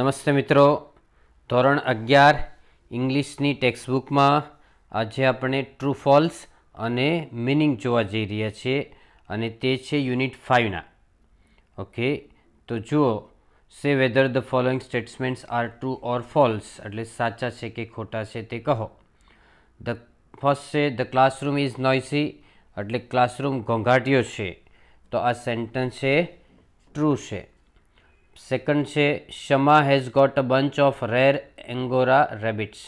નમસ્તે મિત્રો ધોરણ અગિયાર ઇંગ્લિશની ટેક્સ્ટબુકમાં આજે આપણે ટ્રુ ફોલ્સ અને મિનિંગ જોવા જઈ રહ્યા છીએ અને તે છે યુનિટ ફાઇવના ઓકે તો જુઓ say whether the following statements are true or false એટલે સાચા છે કે ખોટા છે તે કહો ધ ફર્સ્ટ છે ધ ક્લાસરૂમ ઇઝ નોઇસી એટલે ક્લાસરૂમ ઘોંઘાટ્યો છે તો આ સેન્ટન્સ છે ટ્રુ છે સેકન્ડ છે Shama has got a bunch of rare angora rabbits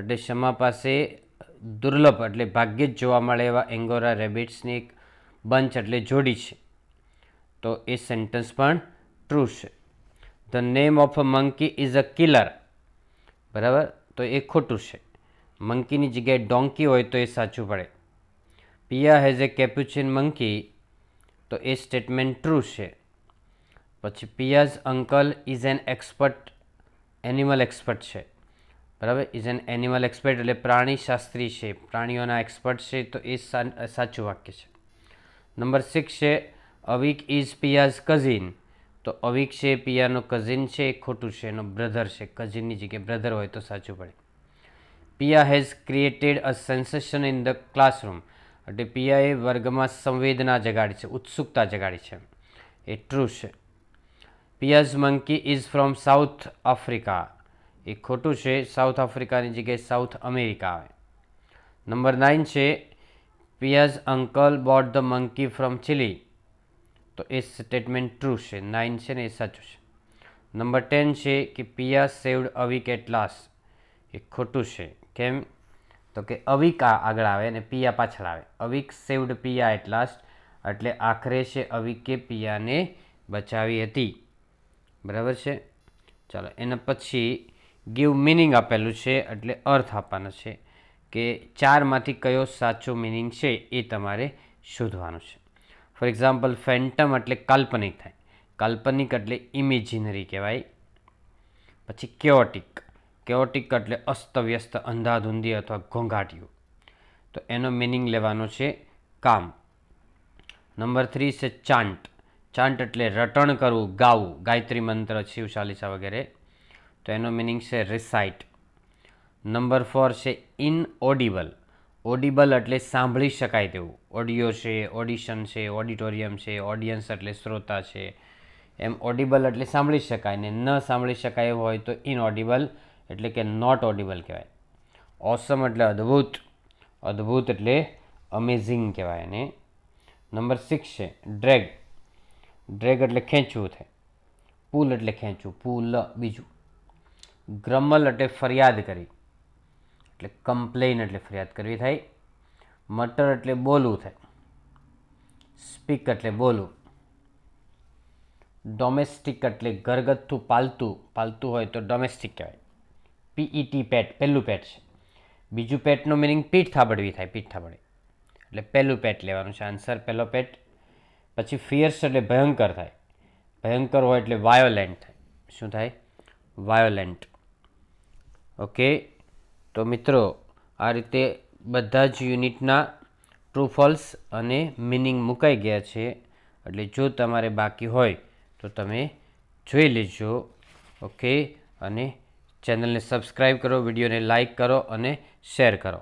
એટલે શમા પાસે દુર્લભ એટલે ભાગ્યે જ જોવા મળે એવા એંગોરા રેબિટ્સની એક બંચ એટલે જોડી છે તો એ સેન્ટન્સ પણ ટ્રુ છે the name of a monkey is a killer બરાબર તો એ ખોટું છે મંકીની જગ્યાએ ડોંકી હોય તો એ સાચું પડે પિયા હેઝ એ કેપ્યુચિન મંકી તો એ સ્ટેટમેન્ટ ટ્રુ છે પછી Piya's uncle is an expert animal expert છે બરાબર ઇઝ એન એનિમલ એક્સપર્ટ એટલે પ્રાણીશાસ્ત્રી છે પ્રાણીઓના એક્સપર્ટ છે તો એ સાચું વાક્ય છે નંબર સિક્સ છે અવિક ઇઝ પિયાઝ કઝિન તો અવિક છે પિયાનો કઝિન છે એ ખોટું છે એનો બ્રધર છે કઝિનની જગ્યાએ બ્રધર હોય તો સાચું પડે Piya has created a sensation in the classroom એટલે પિયાએ વર્ગમાં સંવેદના જગાડી છે ઉત્સુકતા જગાડી છે એ ટ્રુ છે Piya's monkey is from South Africa એ ખોટું છે સાઉથ આફ્રિકાની જગ્યાએ સાઉથ અમેરિકા આવે નંબર નાઇન છે Piya's uncle bought the monkey from Chile તો એ સ્ટેટમેન્ટ ટ્રુ છે નાઇન છે ને એ સાચું છે નંબર ટેન છે કે Piya saved Avik at last એ ખોટું છે કેમ તો કે અવિક આગળ આવે અને પિયા પાછળ આવે Avik saved Piya at last એટલે આખરે છે અવિકે પિયાને બચાવી હતી બરાબર છે ચાલો એના પછી ગીવ મિનિંગ આપેલું છે એટલે અર્થ આપવાનો છે કે ચારમાંથી કયો સાચો મિનિંગ છે એ તમારે શોધવાનું છે ફોર એક્ઝામ્પલ ફેન્ટમ એટલે કાલ્પનિક થાય કાલ્પનિક એટલે ઇમેજિનરી કહેવાય પછી કેઓટિક કેઓટિક એટલે અસ્તવ્યસ્ત અંધાધૂંધી અથવા ઘોંઘાટિયું તો એનો મિનિંગ લેવાનો છે કામ નંબર થ્રી છે ચાંટ ચાંટ એટલે રટણ કરવું ગાવું ગાયત્રી મંત્ર શિવ ચાલીસા વગેરે તો એનો મિનિંગ છે રિસાઇટ નંબર ફોર છે ઇન ઓડિબલ ઓડિબલ એટલે સાંભળી શકાય તેવું ઓડિયો છે ઓડિશન છે ઓડિટોરિયમ છે ઓડિયન્સ એટલે શ્રોતા છે એમ ઓડિબલ એટલે સાંભળી શકાય ને ન સાંભળી શકાય એવું હોય તો ઇન ઓડિબલ એટલે કે નોટ ઓડિબલ કહેવાય ઓસમ એટલે અદ્ભુત અદ્ભુત એટલે અમેઝિંગ કહેવાય અને નંબર સિક્સ છે ડ્રેગ ડ્રેગ એટલે ખેંચવું થાય પુલ એટલે ખેંચવું પુલ બીજું ગ્રમલ એટલે ફરિયાદ કરી એટલે કમ્પ્લેન એટલે ફરિયાદ કરવી થાય મટર એટલે બોલવું થાય સ્પીક એટલે બોલવું ડોમેસ્ટિક એટલે ઘરગથ્થું પાલતું પાલતું હોય તો ડોમેસ્ટિક કહેવાય પીઈટી પેટ પહેલું પેટ છે બીજું પેટનું મિનિંગ પીઠ થાબડવી થાય પીઠ થાબડવી એટલે પહેલું પેટ લેવાનું છે આન્સર પહેલો પેટ પછી ફિયર્સ એટલે ભયંકર થાય ભયંકર હોય એટલે વાયોલેન્ટ થાય શું થાય વાયોલેન્ટ ઓકે તો મિત્રો આ રીતે બધા જ યુનિટના ટ્રુફોલ્સ અને મિનિંગ મુકાઈ ગયા છે એટલે જો તમારે બાકી હોય તો તમે જોઈ લેજો ઓકે અને ચેનલને સબસ્ક્રાઈબ કરો વિડીયોને લાઇક કરો અને શેર કરો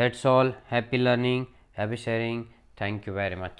that's all happy learning happy sharing thank you very much